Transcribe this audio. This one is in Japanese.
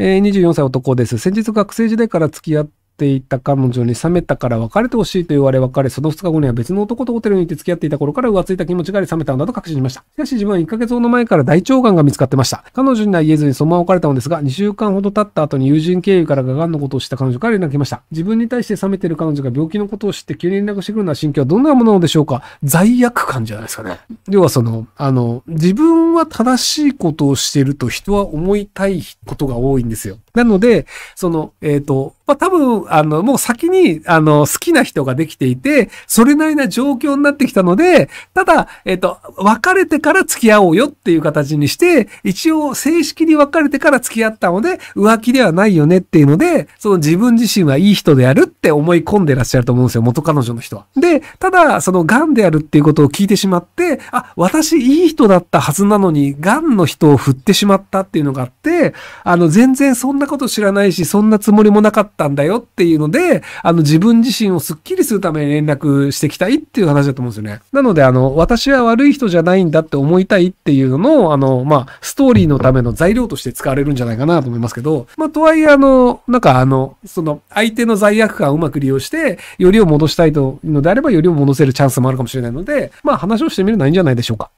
えー、24歳男です。先日学生時代から付き合っっていた彼女に冷めたから別れてほしいと言われ別れ、その2日後には別の男とホテルに行って付き合っていた頃から浮ついた気持ちがあり冷めたんだと確信しました。しかし自分は1ヶ月ほど前から大腸がんが見つかってました。彼女には言えずにそのまま別れたのですが、2週間ほど経った後に友人経由からががんのことを知った彼女から連絡来ました。自分に対して冷めてる彼女が病気のことを知って急に連絡してくるのは心境はどんなもののでしょうか罪悪感じゃないですかね。要はその、あの、自分は正しいことをしていると人は思いたいことが多いんですよ。なので、その、えっ、ー、と、まあ、多分、あの、もう先に、あの、好きな人ができていて、それなりな状況になってきたので、ただ、えっ、ー、と、別れてから付き合おうよっていう形にして、一応正式に別れてから付き合ったので、浮気ではないよねっていうので、その自分自身はいい人であるって思い込んでらっしゃると思うんですよ、元彼女の人は。で、ただ、その癌であるっていうことを聞いてしまって、あ、私いい人だったはずなのに、癌の人を振ってしまったっていうのがあって、あの、全然そんなこと知らないし、そんなつもりもなかったんだよっていうので、あの、自分自身をスッキリするために連絡してきたいっていう話だと思うんですよね。なので、あの、私は悪い人じゃないんだって思いたいっていうのの、あの、まあ、ストーリーのための材料として使われるんじゃないかなと思いますけど、まあ、とはいえ、あの、なんかあの、その、相手の罪悪感をうまく利用して、よりを戻したいというのであれば、よりを戻せるチャンスもあるかもしれないので、まあ、話をしてみるのはいいんじゃないでしょうか。